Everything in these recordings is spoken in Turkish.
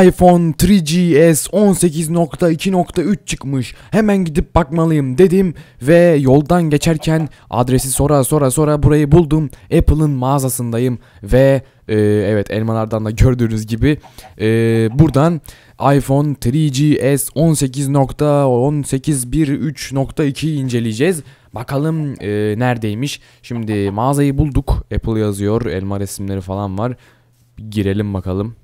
iPhone 3GS 18.2.3 çıkmış. Hemen gidip bakmalıyım dedim ve yoldan geçerken adresi sonra sonra sonra burayı buldum. Apple'ın mağazasındayım ve e, evet elmalardan da gördüğünüz gibi e, buradan iPhone 3GS 18.18.1.3.2 inceleyeceğiz. Bakalım e, neredeymiş. Şimdi mağazayı bulduk. Apple yazıyor. Elma resimleri falan var. Girelim bakalım.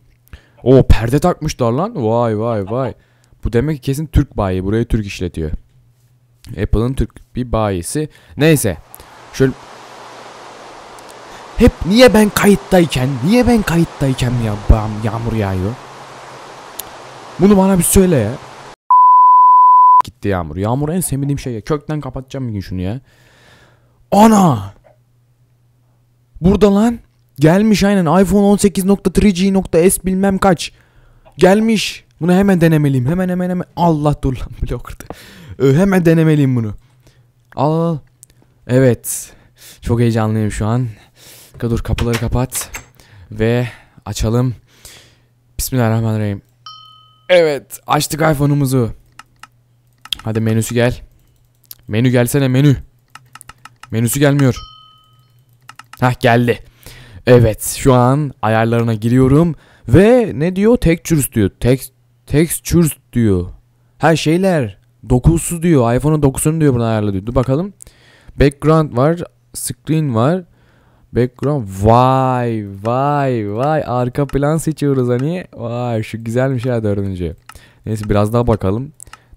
O perde takmışlar lan. Vay vay vay. Bu demek ki kesin Türk bayi. Burayı Türk işletiyor. Apple'ın Türk bir bayisi. Neyse. Şöyle hep niye ben kayıttayken, niye ben kayıttayken ya bam, yağmur yağıyor? Bunu bana bir söyle ya. Gitti yağmur. Yağmur en sevmediğim şey ya. Kökten kapatacağım bir gün şunu ya. Ana! Burada lan. Gelmiş aynen iPhone 18.3G.S bilmem kaç. Gelmiş. Bunu hemen denemeliyim. Hemen hemen hemen. Allah dur lan blokta. hemen denemeliyim bunu. Al. Evet. Çok heyecanlıyım şu an. Dur kapıları kapat. Ve açalım. Bismillahirrahmanirrahim. Evet. Açtık iPhone'umuzu. Hadi menüsü gel. Menü gelsene menü. Menüsü gelmiyor. Hah geldi. Evet şu an ayarlarına giriyorum ve ne diyor? Textures diyor. Text, textures diyor. Her şeyler. Dokusuz diyor. iPhone'un dokusunu diyor bunu ayarla diyor. Dur bakalım. Background var. Screen var. Background. Vay vay vay. Arka plan seçiyoruz hani. Vay şu güzel bir şeyler dördüncü. Neyse biraz daha bakalım.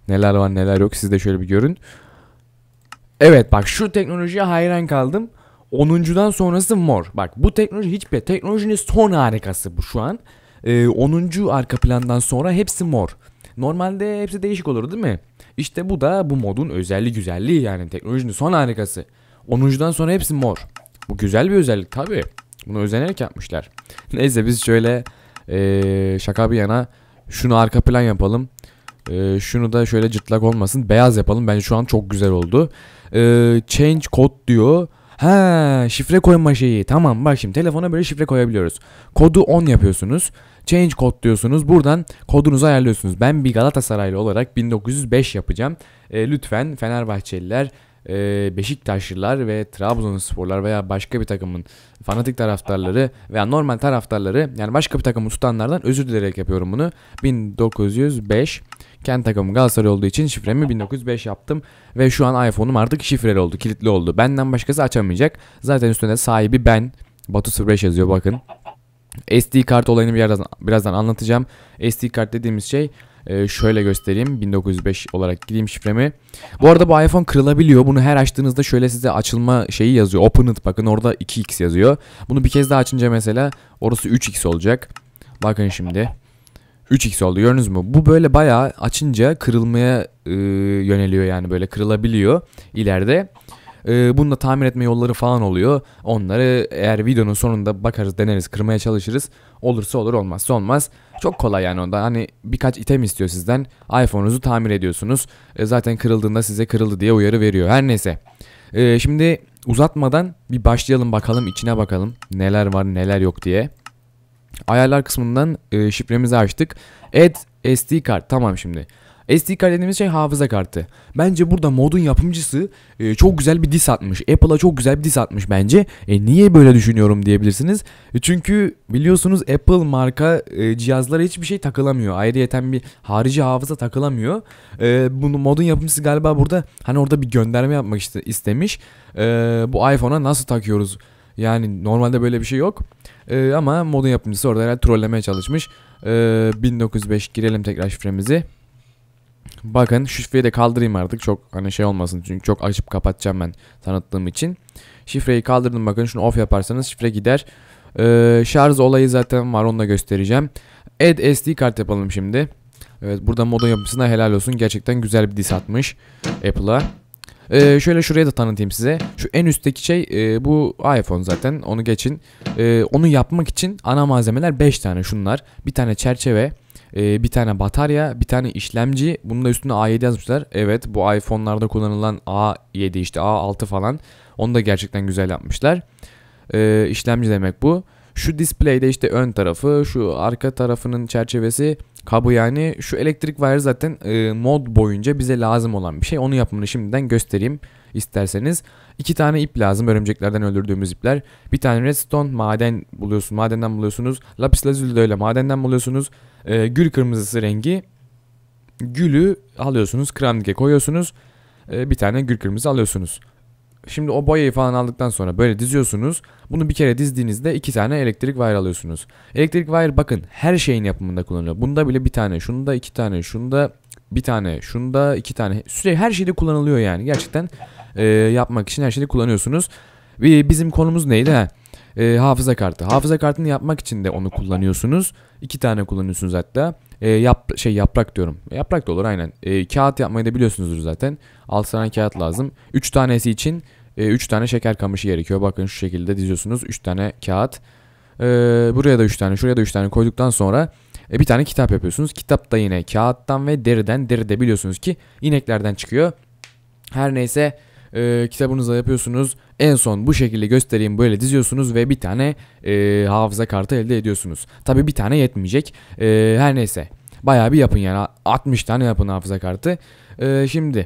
Neler var neler yok. Siz de şöyle bir görün. Evet bak şu teknolojiye hayran kaldım. 10.dan sonrası mor. Bak bu teknoloji hiçbir teknolojinin son harikası bu şu an. Ee, 10. arka plandan sonra hepsi mor. Normalde hepsi değişik olur değil mi? İşte bu da bu modun özelliği güzelliği yani teknolojinin son harikası. 10.dan sonra hepsi mor. Bu güzel bir özellik tabi. Bunu özenerek yapmışlar. Neyse biz şöyle ee, şaka bir yana şunu arka plan yapalım. Ee, şunu da şöyle cırtlak olmasın. Beyaz yapalım. Bence şu an çok güzel oldu. Ee, change code diyor. Ha şifre koyma şeyi. Tamam bak şimdi telefona böyle şifre koyabiliyoruz. Kodu 10 yapıyorsunuz. Change kod diyorsunuz. Buradan kodunuzu ayarlıyorsunuz. Ben bir Galatasaraylı olarak 1905 yapacağım. E, lütfen Fenerbahçeliler e, Beşiktaşlılar ve Trabzonsporlar veya başka bir takımın fanatik taraftarları veya normal taraftarları yani başka bir takımı tutanlardan özür dileyerek yapıyorum bunu. 1905 kendi takımım Galatasaray olduğu için şifremi 1905 yaptım. Ve şu an iPhone'um artık şifreli oldu. Kilitli oldu. Benden başkası açamayacak. Zaten üstüne sahibi ben. Batu 05 yazıyor bakın. SD kart olayını birazdan, birazdan anlatacağım. SD kart dediğimiz şey e, şöyle göstereyim 1905 olarak gireyim şifremi. Bu arada bu iPhone kırılabiliyor. Bunu her açtığınızda şöyle size açılma şeyi yazıyor. Open it bakın orada 2x yazıyor. Bunu bir kez daha açınca mesela orası 3x olacak. Bakın şimdi. 3x oldu gördünüz mü? Bu böyle bayağı açınca kırılmaya e, yöneliyor yani böyle kırılabiliyor ileride. E, bunu da tamir etme yolları falan oluyor. Onları eğer videonun sonunda bakarız deneriz kırmaya çalışırız. Olursa olur olmazsa olmaz. Çok kolay yani onda hani birkaç item istiyor sizden. iPhone'unuzu tamir ediyorsunuz. E, zaten kırıldığında size kırıldı diye uyarı veriyor. Her neyse. E, şimdi uzatmadan bir başlayalım bakalım içine bakalım. Neler var neler yok diye. Ayarlar kısmından e, şifremizi açtık. Add SD kart tamam şimdi. SD kart dediğimiz şey hafıza kartı. Bence burada modun yapımcısı e, çok güzel bir dis atmış. Apple'a çok güzel bir dis atmış bence. E, niye böyle düşünüyorum diyebilirsiniz. E, çünkü biliyorsunuz Apple marka e, cihazlara hiçbir şey takılamıyor. Ayrıyeten bir harici hafıza takılamıyor. E, bunu modun yapımcısı galiba burada hani orada bir gönderme yapmak istemiş. E, bu iPhone'a nasıl takıyoruz? Yani normalde böyle bir şey yok. Ee, ama modun yapımcısı orada herhalde trollemeye çalışmış. Ee, 1905 girelim tekrar şifremizi. Bakın şifreyi de kaldırayım artık. Çok hani şey olmasın çünkü çok açıp kapatacağım ben tanıttığım için. Şifreyi kaldırdım bakın şunu off yaparsanız şifre gider. Ee, şarj olayı zaten var onu da göstereceğim. Add SD kart yapalım şimdi. Evet burada modun yapımcısına helal olsun. Gerçekten güzel bir diss atmış Apple'a. E, şöyle şuraya da tanıtayım size. Şu en üstteki şey e, bu iPhone zaten onu geçin. E, onu yapmak için ana malzemeler 5 tane şunlar. Bir tane çerçeve, e, bir tane batarya, bir tane işlemci. Bunun da üstüne A7 yazmışlar. Evet bu iPhone'larda kullanılan A7 işte A6 falan. Onu da gerçekten güzel yapmışlar. E, işlemci demek bu. Şu display'de işte ön tarafı, şu arka tarafının çerçevesi, Kabu yani şu elektrik wire zaten e, mod boyunca bize lazım olan bir şey. Onu yapımını şimdiden göstereyim isterseniz. iki tane ip lazım örümceklerden öldürdüğümüz ipler. Bir tane redstone maden buluyorsun Madenden buluyorsunuz. Lapis lazuli de öyle madenden buluyorsunuz. E, gül kırmızısı rengi. Gülü alıyorsunuz. Kremdike koyuyorsunuz. E, bir tane gül kırmızı alıyorsunuz. Şimdi o boyayı falan aldıktan sonra böyle diziyorsunuz. Bunu bir kere dizdiğinizde iki tane elektrik wire alıyorsunuz. Elektrik wire bakın her şeyin yapımında kullanılıyor. Bunda bile bir tane, şunda iki tane, şunda bir tane, şunda iki tane. Sürekli her şeyde kullanılıyor yani. Gerçekten e, yapmak için her şeyde kullanıyorsunuz. E, bizim konumuz neydi? Ha? E, hafıza kartı. Hafıza kartını yapmak için de onu kullanıyorsunuz. İki tane kullanıyorsunuz hatta e, yap, şey yaprak diyorum. Yaprak da olur aynen. E, kağıt yapmayı da biliyorsunuzdur zaten. 6 tane kağıt lazım. 3 tanesi için 3 e, tane şeker kamışı gerekiyor. Bakın şu şekilde diziyorsunuz 3 tane kağıt. E, buraya da 3 tane, şuraya da 3 tane koyduktan sonra e, bir tane kitap yapıyorsunuz. Kitap da yine kağıttan ve deriden. Deri de biliyorsunuz ki ineklerden çıkıyor. Her neyse e, ee, kitabınıza yapıyorsunuz. En son bu şekilde göstereyim böyle diziyorsunuz ve bir tane e, hafıza kartı elde ediyorsunuz. Tabi bir tane yetmeyecek. E, her neyse bayağı bir yapın yani 60 tane yapın hafıza kartı. E, şimdi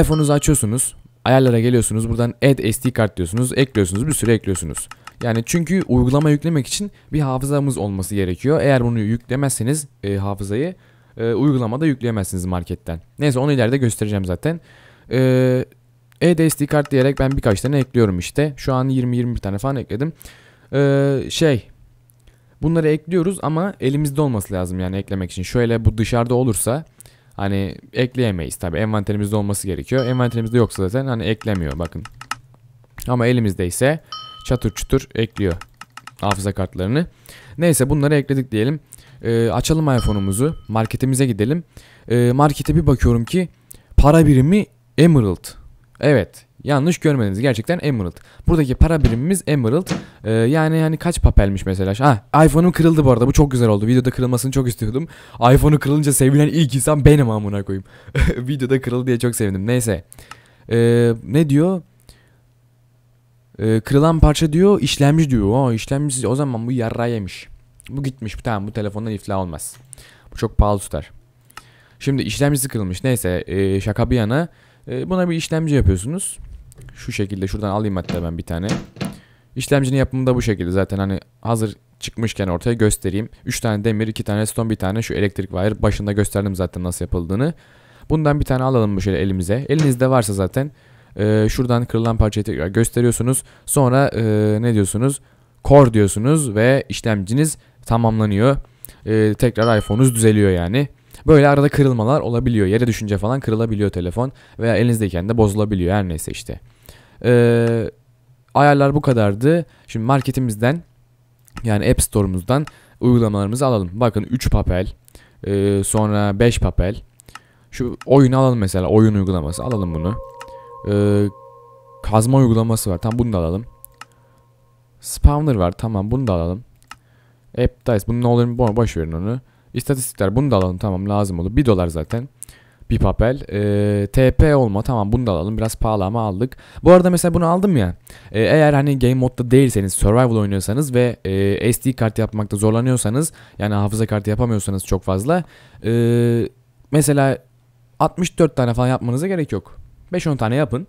iPhone'unuzu açıyorsunuz. Ayarlara geliyorsunuz. Buradan add SD kart diyorsunuz. Ekliyorsunuz. Bir süre ekliyorsunuz. Yani çünkü uygulama yüklemek için bir hafızamız olması gerekiyor. Eğer bunu yüklemezseniz e, hafızayı e, uygulamada yükleyemezsiniz marketten. Neyse onu ileride göstereceğim zaten. E, e SD kart diyerek ben birkaç tane ekliyorum işte. Şu an 20-21 tane falan ekledim. Ee, şey bunları ekliyoruz ama elimizde olması lazım yani eklemek için. Şöyle bu dışarıda olursa hani ekleyemeyiz tabi envanterimizde olması gerekiyor. Envanterimizde yoksa zaten hani eklemiyor bakın. Ama elimizde ise çatır çutur ekliyor hafıza kartlarını. Neyse bunları ekledik diyelim. Ee, açalım iPhone'umuzu marketimize gidelim. Ee, markete bir bakıyorum ki para birimi Emerald. Evet yanlış görmediniz gerçekten Emerald. Buradaki para birimimiz Emerald. Ee, yani hani kaç papelmiş mesela. Ha iPhone'um kırıldı bu arada bu çok güzel oldu. Videoda kırılmasını çok istiyordum. iPhone'u kırılınca sevilen ilk insan benim amına koyayım. Videoda kırıldı diye çok sevindim. Neyse. Ee, ne diyor? Ee, kırılan parça diyor işlemci diyor. O işlemci o zaman bu yarra yemiş. Bu gitmiş tamam bu telefondan iflah olmaz. Bu çok pahalı tutar. Şimdi işlemcisi kırılmış. Neyse e, şaka bir yana ee, buna bir işlemci yapıyorsunuz. Şu şekilde şuradan alayım hatta ben bir tane. İşlemcinin yapımı da bu şekilde. Zaten hani hazır çıkmışken ortaya göstereyim. 3 tane demir, 2 tane stone, bir tane şu elektrik wire. Başında gösterdim zaten nasıl yapıldığını. Bundan bir tane alalım bu şöyle elimize. Elinizde varsa zaten e, şuradan kırılan parçayı tekrar gösteriyorsunuz. Sonra e, ne diyorsunuz? Core diyorsunuz ve işlemciniz tamamlanıyor. E, tekrar iPhone'unuz düzeliyor yani. Böyle arada kırılmalar olabiliyor. Yere düşünce falan kırılabiliyor telefon veya elinizdeyken de bozulabiliyor her neyse işte. Ee, ayarlar bu kadardı. Şimdi marketimizden yani App Store'umuzdan uygulamalarımızı alalım. Bakın 3 papel, e, sonra 5 papel. Şu oyunu alalım mesela. Oyun uygulaması alalım bunu. Ee, kazma uygulaması var. Tamam bunu da alalım. Spawner var. Tamam bunu da alalım. App Dice. Bunun ne olur mu? Boş verin onu. İstatistikler bunu da alalım tamam lazım olur. 1 dolar zaten bir papel. E, ee, TP olma tamam bunu da alalım. Biraz pahalı ama aldık. Bu arada mesela bunu aldım ya. E, eğer hani game modda değilseniz, survival oynuyorsanız ve e, SD kart yapmakta zorlanıyorsanız yani hafıza kartı yapamıyorsanız çok fazla e, mesela 64 tane falan yapmanıza gerek yok. 5-10 tane yapın.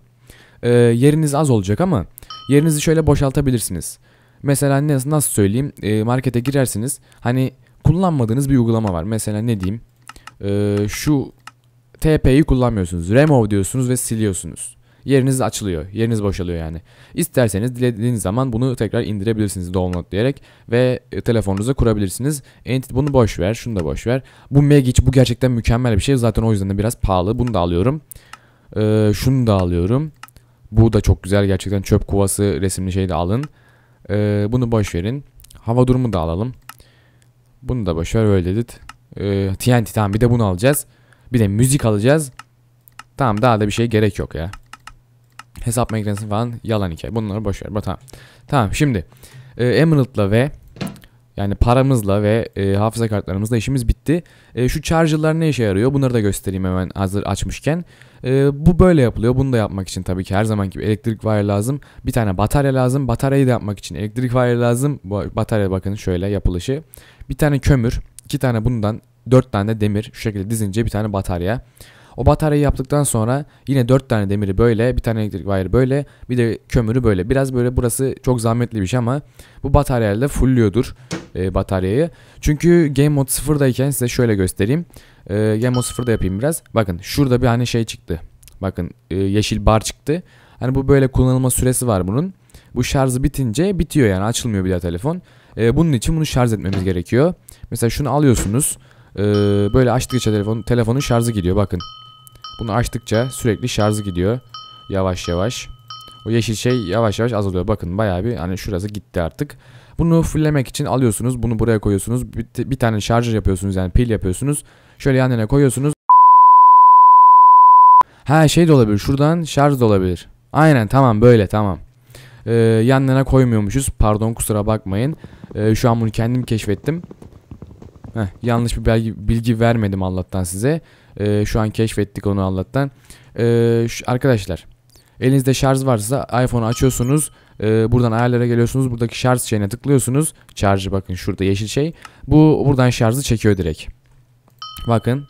E, yeriniz az olacak ama yerinizi şöyle boşaltabilirsiniz. Mesela nasıl, nasıl söyleyeyim? E, markete girersiniz. Hani kullanmadığınız bir uygulama var. Mesela ne diyeyim? Ee, şu TP'yi kullanmıyorsunuz. Remove diyorsunuz ve siliyorsunuz. Yeriniz açılıyor. Yeriniz boşalıyor yani. İsterseniz dilediğiniz zaman bunu tekrar indirebilirsiniz download diyerek ve e, telefonunuza kurabilirsiniz. Entity bunu boş ver, şunu da boş ver. Bu Magic bu gerçekten mükemmel bir şey. Zaten o yüzden de biraz pahalı. Bunu da alıyorum. Ee, şunu da alıyorum. Bu da çok güzel gerçekten çöp kuvası resimli şeyi de alın. Ee, bunu boş verin. Hava durumu da alalım. Bunu da boşver öyle dedi. Ee, TNT tamam bir de bunu alacağız. Bir de müzik alacağız. Tamam daha da bir şey gerek yok ya. Hesap makinesi falan yalan hikaye. Bunları boşver. Tamam. Tamam şimdi e, Emerald'la ve yani paramızla ve e, hafıza kartlarımızla işimiz bitti. E, şu charger'lar ne işe yarıyor? Bunları da göstereyim hemen hazır açmışken. E, bu böyle yapılıyor. Bunu da yapmak için tabii ki her zaman gibi elektrik wire lazım. Bir tane batarya lazım. Bataryayı da yapmak için elektrik wire lazım. Bu batarya bakın şöyle yapılışı. Bir tane kömür, iki tane bundan, dört tane de demir şu şekilde dizince bir tane batarya. O bataryayı yaptıktan sonra yine 4 tane demiri böyle, bir tane elektrik wire böyle, bir de kömürü böyle. Biraz böyle burası çok zahmetli bir şey ama bu bataryayla fullüyordur e, bataryayı. Çünkü game mode 0'dayken size şöyle göstereyim. E, game mode 0'da yapayım biraz. Bakın şurada bir hani şey çıktı. Bakın e, yeşil bar çıktı. Hani bu böyle kullanılma süresi var bunun. Bu şarjı bitince bitiyor yani açılmıyor bir daha telefon. E, bunun için bunu şarj etmemiz gerekiyor. Mesela şunu alıyorsunuz. E, böyle açtıkça telefon, telefonun şarjı gidiyor bakın. Bunu açtıkça sürekli şarjı gidiyor. Yavaş yavaş. O yeşil şey yavaş yavaş azalıyor. Bakın bayağı bir hani şurası gitti artık. Bunu fulllemek için alıyorsunuz. Bunu buraya koyuyorsunuz. Bir, bir tane şarj yapıyorsunuz yani pil yapıyorsunuz. Şöyle yanına koyuyorsunuz. Ha şey de olabilir. Şuradan şarj da olabilir. Aynen tamam böyle tamam. Ee, yanlarına koymuyormuşuz. Pardon kusura bakmayın. Ee, şu an bunu kendim keşfettim. Heh, yanlış bir bilgi, bilgi vermedim Allah'tan size. Ee, şu an keşfettik onu Allah'tan. Ee, şu, arkadaşlar elinizde şarj varsa iPhone'u açıyorsunuz. Ee, buradan ayarlara geliyorsunuz. Buradaki şarj şeyine tıklıyorsunuz. Şarjı bakın şurada yeşil şey. Bu buradan şarjı çekiyor direkt. Bakın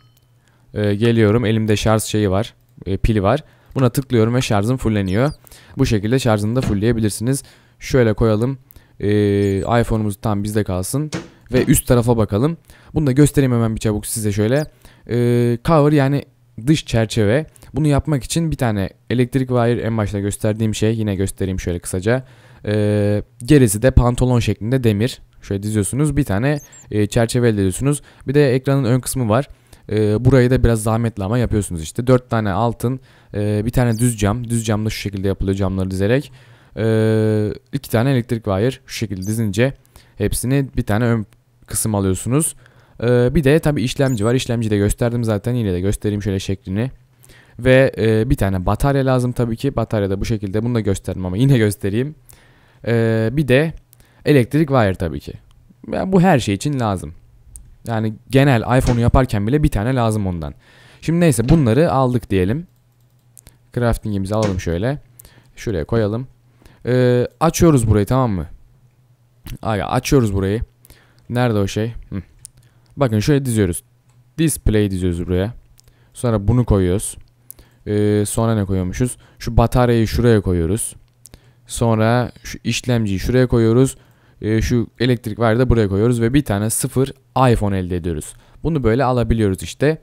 e, geliyorum elimde şarj şeyi var. E, pili var. Buna tıklıyorum ve şarjım fulleniyor. Bu şekilde şarjını da fullleyebilirsiniz. Şöyle koyalım. E, iPhone'umuz tam bizde kalsın ve üst tarafa bakalım. Bunu da göstereyim hemen bir çabuk size şöyle. Ee, cover yani dış çerçeve. Bunu yapmak için bir tane elektrik wire en başta gösterdiğim şey yine göstereyim şöyle kısaca. Ee, gerisi de pantolon şeklinde demir. Şöyle diziyorsunuz bir tane e, çerçeve elde ediyorsunuz. Bir de ekranın ön kısmı var. E, burayı da biraz zahmetli ama yapıyorsunuz işte. 4 tane altın, e, bir tane düz cam. Düz cam da şu şekilde yapılıyor camları dizerek. E, iki tane elektrik wire şu şekilde dizince hepsini bir tane ön kısım alıyorsunuz. Ee, bir de tabi işlemci var. İşlemci de gösterdim zaten. Yine de göstereyim şöyle şeklini. Ve e, bir tane batarya lazım tabii ki. Batarya da bu şekilde. Bunu da gösterdim ama yine göstereyim. Ee, bir de elektrik wire tabii ki. Yani bu her şey için lazım. Yani genel iPhone'u yaparken bile bir tane lazım ondan. Şimdi neyse bunları aldık diyelim. Crafting'imizi alalım şöyle. Şuraya koyalım. Ee, açıyoruz burayı tamam mı? Aga açıyoruz burayı. Nerede o şey? Hı. Bakın şöyle diziyoruz. Display diziyoruz buraya. Sonra bunu koyuyoruz. Ee, sonra ne koyuyormuşuz? Şu bataryayı şuraya koyuyoruz. Sonra şu işlemciyi şuraya koyuyoruz. Ee, şu elektrik var da buraya koyuyoruz ve bir tane sıfır iPhone elde ediyoruz. Bunu böyle alabiliyoruz işte.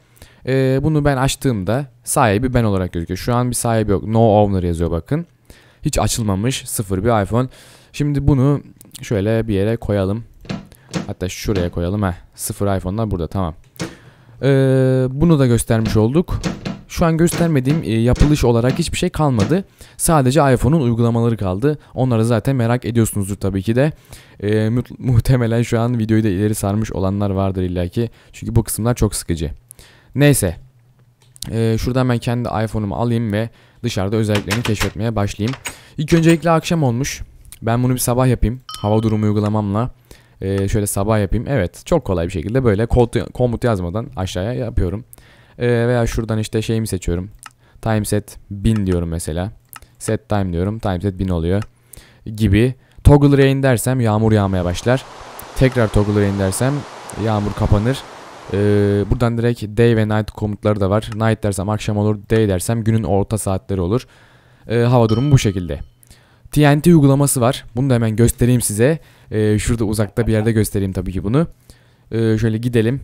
Ee, bunu ben açtığımda sahibi ben olarak gözüküyor. Şu an bir sahibi yok. No owner yazıyor bakın. Hiç açılmamış sıfır bir iPhone. Şimdi bunu şöyle bir yere koyalım. Hatta şuraya koyalım. Heh. Sıfır iPhone'lar burada tamam. Ee, bunu da göstermiş olduk. Şu an göstermediğim e, yapılış olarak hiçbir şey kalmadı. Sadece iPhone'un uygulamaları kaldı. Onları zaten merak ediyorsunuzdur tabii ki de. E, ee, mu muhtemelen şu an videoyu da ileri sarmış olanlar vardır illaki. Çünkü bu kısımlar çok sıkıcı. Neyse. E, şuradan ben kendi iPhone'umu alayım ve dışarıda özelliklerini keşfetmeye başlayayım. İlk öncelikle akşam olmuş. Ben bunu bir sabah yapayım. Hava durumu uygulamamla. Ee, şöyle sabah yapayım. Evet çok kolay bir şekilde böyle kod, komut yazmadan aşağıya yapıyorum. Ee, veya şuradan işte şeyimi seçiyorum. Time set 1000 diyorum mesela. Set time diyorum. Time set 1000 oluyor. Gibi. Toggle rain dersem yağmur yağmaya başlar. Tekrar toggle rain dersem yağmur kapanır. Ee, buradan direkt day ve night komutları da var. Night dersem akşam olur, day dersem günün orta saatleri olur. Ee, hava durumu bu şekilde. TNT uygulaması var. Bunu da hemen göstereyim size. Ee, şurada uzakta bir yerde göstereyim tabii ki bunu. Ee, şöyle gidelim.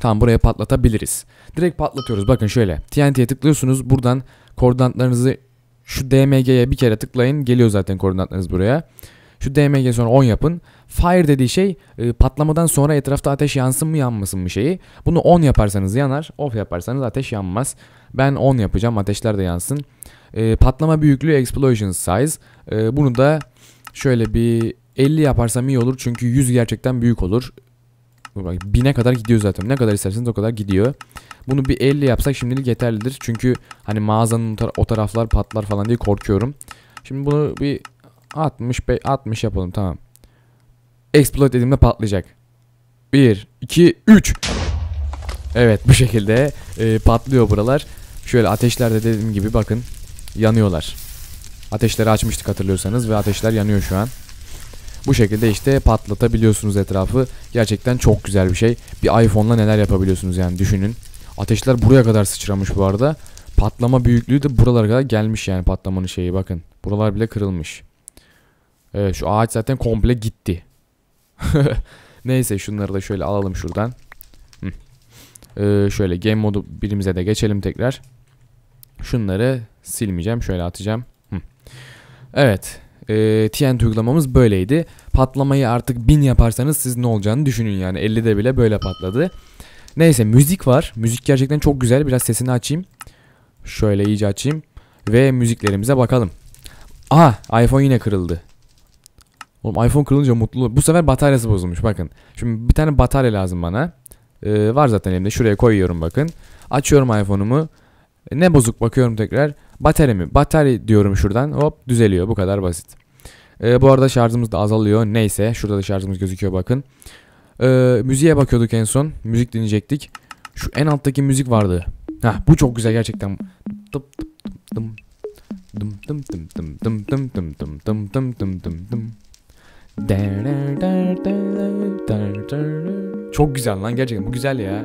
Tam buraya patlatabiliriz. Direkt patlatıyoruz. Bakın şöyle. TNT'ye tıklıyorsunuz. Buradan koordinatlarınızı şu DMG'ye bir kere tıklayın. Geliyor zaten koordinatlarınız buraya. Şu DMG sonra 10 yapın. Fire dediği şey e, patlamadan sonra etrafta ateş yansın mı yanmasın mı şeyi. Bunu 10 yaparsanız yanar. Off yaparsanız ateş yanmaz. Ben 10 yapacağım ateşler de yansın. E, patlama büyüklüğü explosion size. E, bunu da şöyle bir 50 yaparsam iyi olur çünkü 100 gerçekten büyük olur. Bak 1000'e kadar gidiyor zaten. Ne kadar isterseniz o kadar gidiyor. Bunu bir 50 yapsak şimdilik yeterlidir. Çünkü hani mağazanın o taraflar patlar falan diye korkuyorum. Şimdi bunu bir 60 60 yapalım tamam. Exploit dediğimde patlayacak. 1 2 3 Evet bu şekilde e, patlıyor buralar. Şöyle ateşlerde dediğim gibi bakın yanıyorlar. Ateşleri açmıştık hatırlıyorsanız ve ateşler yanıyor şu an. Bu şekilde işte patlatabiliyorsunuz etrafı. Gerçekten çok güzel bir şey. Bir iPhone'la neler yapabiliyorsunuz yani düşünün. Ateşler buraya kadar sıçramış bu arada. Patlama büyüklüğü de buralara kadar gelmiş yani patlamanın şeyi bakın. Buralar bile kırılmış. Evet şu ağaç zaten komple gitti. Neyse şunları da şöyle alalım şuradan. Ee, şöyle game modu birimize de geçelim tekrar. Şunları silmeyeceğim. Şöyle atacağım. Evet. E, TNT uygulamamız böyleydi. Patlamayı artık 1000 yaparsanız siz ne olacağını düşünün yani. 50'de bile böyle patladı. Neyse müzik var. Müzik gerçekten çok güzel. Biraz sesini açayım. Şöyle iyice açayım. Ve müziklerimize bakalım. Aha iPhone yine kırıldı. Oğlum iPhone kırılınca mutlu. Bu sefer bataryası bozulmuş bakın. Şimdi bir tane batarya lazım bana. Ee, var zaten elimde. Şuraya koyuyorum bakın. Açıyorum iPhone'umu. Ne bozuk bakıyorum tekrar. Batarya mi? Batarya diyorum şuradan. Hop düzeliyor. Bu kadar basit. E, bu arada şarjımız da azalıyor. Neyse. Şurada da şarjımız gözüküyor bakın. E, müziğe bakıyorduk en son. Müzik dinleyecektik. Şu en alttaki müzik vardı. Ha bu çok güzel gerçekten. Tıp tıp dım dım dım dım dım dım dım dım dım dım dım dım dım dım çok güzel lan gerçekten bu güzel ya.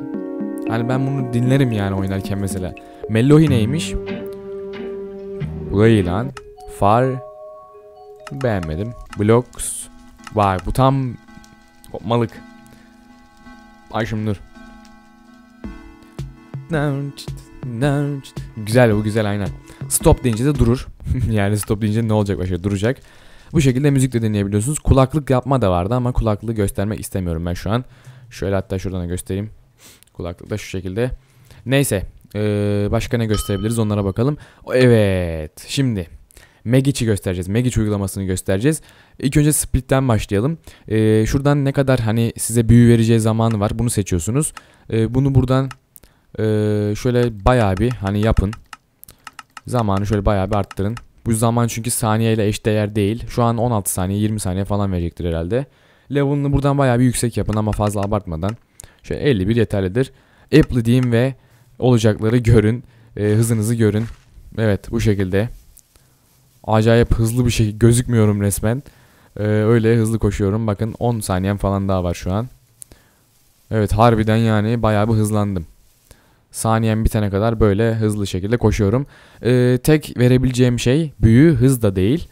Hani ben bunu dinlerim yani oynarken mesela. Mellohi neymiş? Bu da iyi lan. Far. Beğenmedim. Blocks. Vay bu tam kopmalık. Ay şimdi dur. Güzel bu güzel aynen. Stop deyince de durur. yani stop deyince ne olacak başka duracak. Bu şekilde müzik de dinleyebiliyorsunuz. Kulaklık yapma da vardı ama kulaklığı göstermek istemiyorum ben şu an. Şöyle hatta şuradan göstereyim. Kulaklık da şu şekilde. Neyse. E, başka ne gösterebiliriz onlara bakalım. Evet. Şimdi Magic'i göstereceğiz. Magic uygulamasını göstereceğiz. İlk önce Split'ten başlayalım. E, şuradan ne kadar hani size büyü vereceği zamanı var. Bunu seçiyorsunuz. E, bunu buradan şöyle bayağı bir hani yapın. Zamanı şöyle bayağı bir arttırın. Bu zaman çünkü saniyeyle eşdeğer değil. Şu an 16 saniye 20 saniye falan verecektir herhalde. Level'ını buradan bayağı bir yüksek yapın ama fazla abartmadan. Şöyle 51 yeterlidir. Apple diyeyim ve olacakları görün. E, hızınızı görün. Evet bu şekilde. Acayip hızlı bir şekilde gözükmüyorum resmen. E, öyle hızlı koşuyorum. Bakın 10 saniyem falan daha var şu an. Evet harbiden yani bayağı bir hızlandım. Saniyen bitene kadar böyle hızlı şekilde koşuyorum. E, tek verebileceğim şey büyü hız da değil.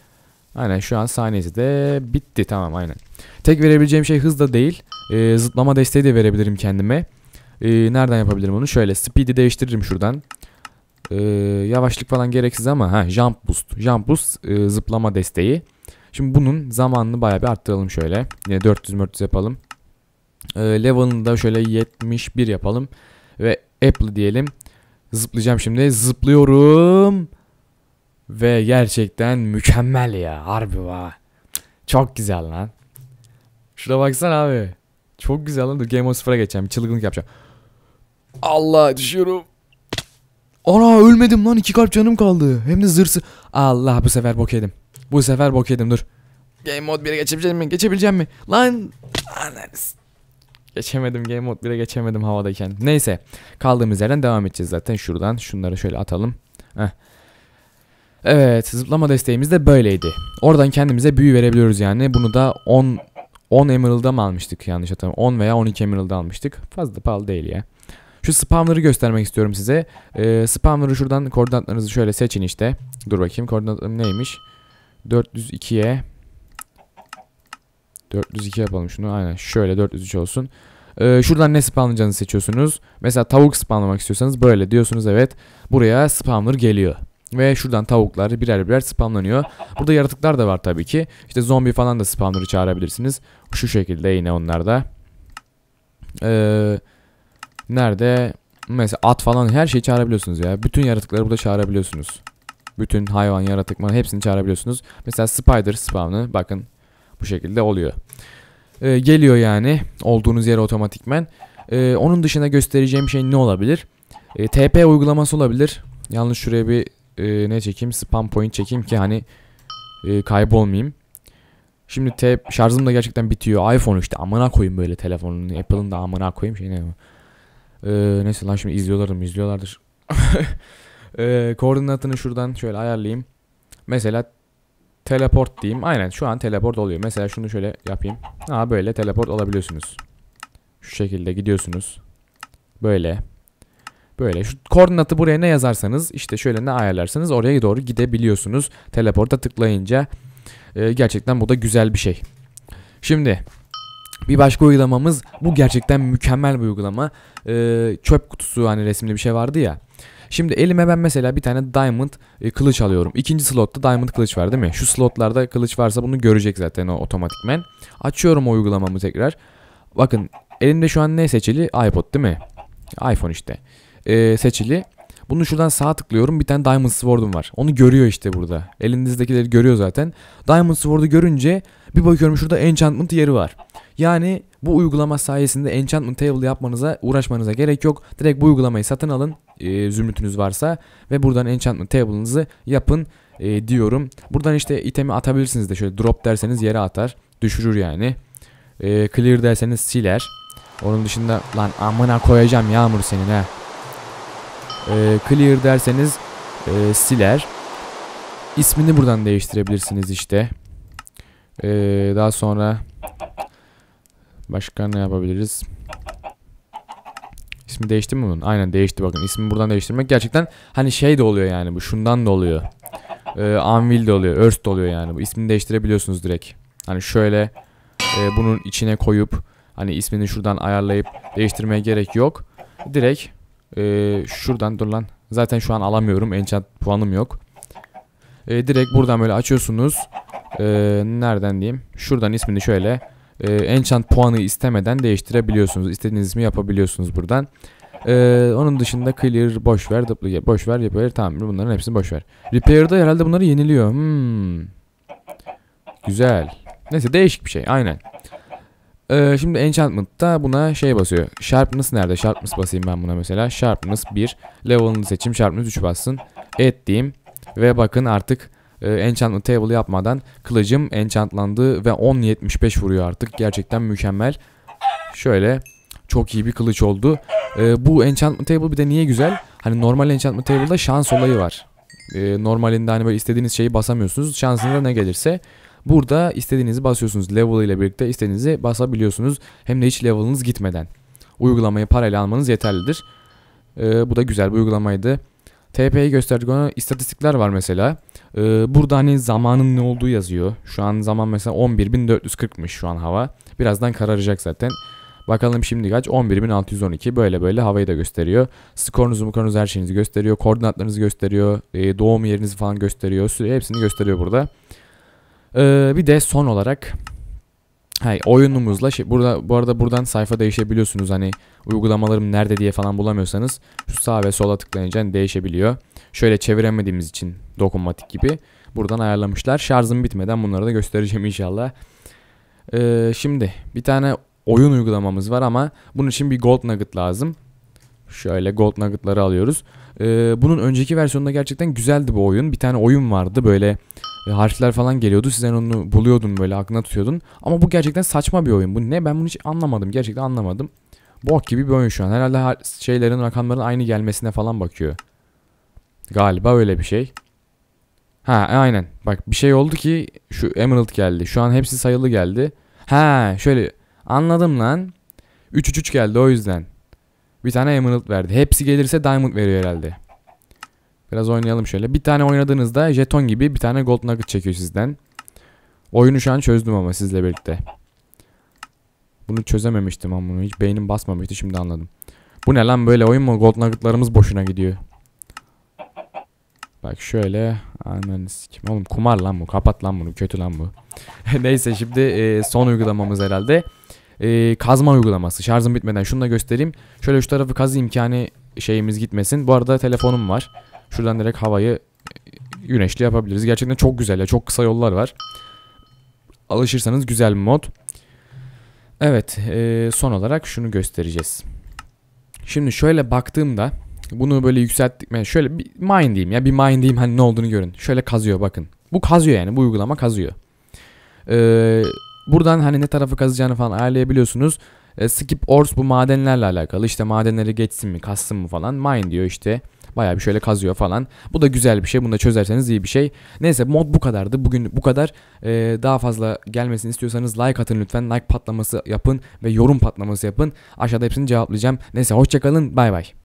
Aynen şu an saniyesi de bitti tamam aynen. Tek verebileceğim şey hız da değil e, ee, zıplama desteği de verebilirim kendime. E, nereden yapabilirim onu? Şöyle speed'i değiştiririm şuradan. E, yavaşlık falan gereksiz ama ha jump boost. Jump boost e, zıplama desteği. Şimdi bunun zamanını bayağı bir arttıralım şöyle. Yine 400-400 yapalım. E, level'ını da şöyle 71 yapalım. Ve Apple diyelim. Zıplayacağım şimdi. Zıplıyorum. Ve gerçekten mükemmel ya. Harbi va. Çok güzel lan. Şuna baksana abi. Çok güzel lan. Dur Game on sıfıra geçeceğim. çılgınlık yapacağım. Allah düşüyorum. Ana ölmedim lan. iki kalp canım kaldı. Hem de zırsı. Allah bu sefer bok yedim. Bu sefer bok yedim dur. Game mode 1'e geçebileceğim mi? Geçebileceğim mi? Lan. Analiz. Geçemedim Game Mode 1'e geçemedim havadayken. Neyse kaldığımız yerden devam edeceğiz zaten şuradan. Şunları şöyle atalım. Heh. Evet zıplama desteğimiz de böyleydi. Oradan kendimize büyü verebiliyoruz yani. Bunu da 10 10 Emerald'a mı almıştık yanlış hatırlamıyorum. 10 veya 12 Emerald'a almıştık. Fazla pahalı değil ya. Şu spamları göstermek istiyorum size. Ee, spamları şuradan koordinatlarınızı şöyle seçin işte. Dur bakayım koordinatlarım neymiş? 402'ye 402 yapalım şunu. Aynen şöyle 403 olsun. Ee, şuradan ne spamlayacağınızı seçiyorsunuz. Mesela tavuk spamlamak istiyorsanız böyle diyorsunuz evet. Buraya spamlar geliyor. Ve şuradan tavuklar birer birer spamlanıyor. Burada yaratıklar da var tabii ki. İşte zombi falan da spamları çağırabilirsiniz. Şu şekilde yine onlar da. Ee, nerede? Mesela at falan her şeyi çağırabiliyorsunuz ya. Bütün yaratıkları burada çağırabiliyorsunuz. Bütün hayvan, yaratık hepsini çağırabiliyorsunuz. Mesela spider spamını bakın bu şekilde oluyor. Ee, geliyor yani olduğunuz yere otomatikmen. Ee, onun dışında göstereceğim şey ne olabilir? Ee, TP uygulaması olabilir. Yalnız şuraya bir e, ne çekeyim? Spam point çekeyim ki hani e, kaybolmayayım. Şimdi te şarjım da gerçekten bitiyor. iPhone işte amına koyayım böyle telefonun. Apple'ın da amına koyayım şey ne ee, neyse lan şimdi izliyorlardır mı izliyorlardır. ee, koordinatını şuradan şöyle ayarlayayım. Mesela teleport diyeyim. Aynen şu an teleport oluyor. Mesela şunu şöyle yapayım. Ha böyle teleport olabiliyorsunuz. Şu şekilde gidiyorsunuz. Böyle. Böyle şu koordinatı buraya ne yazarsanız işte şöyle ne ayarlarsanız oraya doğru gidebiliyorsunuz. Teleporta tıklayınca e, gerçekten bu da güzel bir şey. Şimdi bir başka uygulamamız bu gerçekten mükemmel bir uygulama. E, çöp kutusu hani resimli bir şey vardı ya. Şimdi elime ben mesela bir tane diamond e, kılıç alıyorum. İkinci slotta diamond kılıç var değil mi? Şu slotlarda kılıç varsa bunu görecek zaten o otomatikmen. Açıyorum o uygulamamı tekrar. Bakın elimde şu an ne seçili? iPod değil mi? iPhone işte e, seçili. Bunu şuradan sağa tıklıyorum. Bir tane Diamond Sword'um var. Onu görüyor işte burada. Elinizdekileri görüyor zaten. Diamond Sword'u görünce bir bakıyorum şurada enchantment yeri var. Yani bu uygulama sayesinde enchantment table yapmanıza uğraşmanıza gerek yok. Direkt bu uygulamayı satın alın e, zümrütünüz varsa ve buradan enchantment table'ınızı yapın e, diyorum. Buradan işte itemi atabilirsiniz de şöyle drop derseniz yere atar. Düşürür yani. E, clear derseniz siler. Onun dışında lan amına koyacağım yağmur senin ha. E, clear derseniz e, siler. İsmini buradan değiştirebilirsiniz işte. E, daha sonra başka ne yapabiliriz? İsmi değişti mi bunun? Aynen değişti bakın. İsmi buradan değiştirmek gerçekten hani şey de oluyor yani bu şundan da oluyor. E, anvil de oluyor. Earth de oluyor yani. Bu ismini değiştirebiliyorsunuz direkt. Hani şöyle e, bunun içine koyup hani ismini şuradan ayarlayıp değiştirmeye gerek yok. Direkt ee, şuradan dur lan. Zaten şu an alamıyorum. Enchant puanım yok. Ee, direkt buradan böyle açıyorsunuz. Ee, nereden diyeyim? Şuradan ismini şöyle. Ee, enchant puanı istemeden değiştirebiliyorsunuz. İstediğiniz ismi yapabiliyorsunuz buradan. Ee, onun dışında clear boş ver, duplicate boş ver, repair tamir. bunların hepsini boş ver. Repair'da herhalde bunları yeniliyor. Hmm. Güzel. Neyse değişik bir şey aynen. Ee, şimdi enchantment'ta buna şey basıyor. Sharpness nerede? Sharpness basayım ben buna mesela. Sharpness 1. Level'ını seçim. Sharpness 3 bassın. Et diyeyim. Ve bakın artık e, enchantment table yapmadan kılıcım enchantlandı ve 10.75 vuruyor artık. Gerçekten mükemmel. Şöyle çok iyi bir kılıç oldu. E, bu enchantment table bir de niye güzel? Hani normal enchantment table'da şans olayı var. E, normalinde hani böyle istediğiniz şeyi basamıyorsunuz. Şansınıza ne gelirse Burada istediğinizi basıyorsunuz. Level ile birlikte istediğinizi basabiliyorsunuz. Hem de hiç level'ınız gitmeden. Uygulamayı parayla almanız yeterlidir. Ee, bu da güzel bir uygulamaydı. TP'yi gösterdik ona istatistikler var mesela. Ee, burada hani zamanın ne olduğu yazıyor. Şu an zaman mesela 11.440'mış şu an hava. Birazdan kararacak zaten. Bakalım şimdi kaç? 11.612 böyle böyle havayı da gösteriyor. Skorunuzu, mukorunuzu her şeyinizi gösteriyor. Koordinatlarınızı gösteriyor. E, doğum yerinizi falan gösteriyor. Süre hepsini gösteriyor burada. Ee, bir de son olarak Hay oyunumuzla şey burada bu arada buradan sayfa değişebiliyorsunuz. Hani uygulamalarım nerede diye falan bulamıyorsanız şu sağ ve sola tıklayınca değişebiliyor. Şöyle çeviremediğimiz için dokunmatik gibi buradan ayarlamışlar. Şarjım bitmeden bunları da göstereceğim inşallah. Ee, şimdi bir tane oyun uygulamamız var ama bunun için bir gold nugget lazım. Şöyle gold nugget'ları alıyoruz. Ee, bunun önceki versiyonunda gerçekten güzeldi bu oyun. Bir tane oyun vardı böyle ve harfler falan geliyordu. Sizden onu buluyordun böyle aklına tutuyordun. Ama bu gerçekten saçma bir oyun. Bu ne? Ben bunu hiç anlamadım. Gerçekten anlamadım. Bok gibi bir oyun şu an. Herhalde şeylerin rakamların aynı gelmesine falan bakıyor. Galiba öyle bir şey. Ha aynen. Bak bir şey oldu ki şu Emerald geldi. Şu an hepsi sayılı geldi. Ha şöyle anladım lan. 3-3-3 geldi o yüzden. Bir tane Emerald verdi. Hepsi gelirse Diamond veriyor herhalde. Biraz oynayalım şöyle. Bir tane oynadığınızda jeton gibi bir tane gold nugget çekiyor sizden. Oyunu şu an çözdüm ama sizle birlikte. Bunu çözememiştim ama hiç beynim basmamıştı şimdi anladım. Bu ne lan böyle oyun mu? Gold nuggetlarımız boşuna gidiyor. Bak şöyle. Aman sikim. Oğlum kumar lan bu. Kapat lan bunu. Kötü lan bu. Neyse şimdi e, son uygulamamız herhalde. E, kazma uygulaması. Şarjım bitmeden şunu da göstereyim. Şöyle şu tarafı kazayım ki hani şeyimiz gitmesin. Bu arada telefonum var. Şuradan direkt havayı e, güneşli yapabiliriz. Gerçekten çok güzel ya. Çok kısa yollar var. Alışırsanız güzel bir mod. Evet. E, son olarak şunu göstereceğiz. Şimdi şöyle baktığımda bunu böyle yükselttik. Yani şöyle bir mine diyeyim ya. Bir mine diyeyim hani ne olduğunu görün. Şöyle kazıyor bakın. Bu kazıyor yani. Bu uygulama kazıyor. Ee, buradan hani ne tarafı kazacağını falan ayarlayabiliyorsunuz. Ee, skip ors bu madenlerle alakalı. İşte madenleri geçsin mi, kazsın mı falan. Mine diyor işte. Bayağı bir şöyle kazıyor falan. Bu da güzel bir şey. Bunu da çözerseniz iyi bir şey. Neyse mod bu kadardı. Bugün bu kadar. Ee, daha fazla gelmesini istiyorsanız like atın lütfen. Like patlaması yapın ve yorum patlaması yapın. Aşağıda hepsini cevaplayacağım. Neyse hoşçakalın. Bay bay.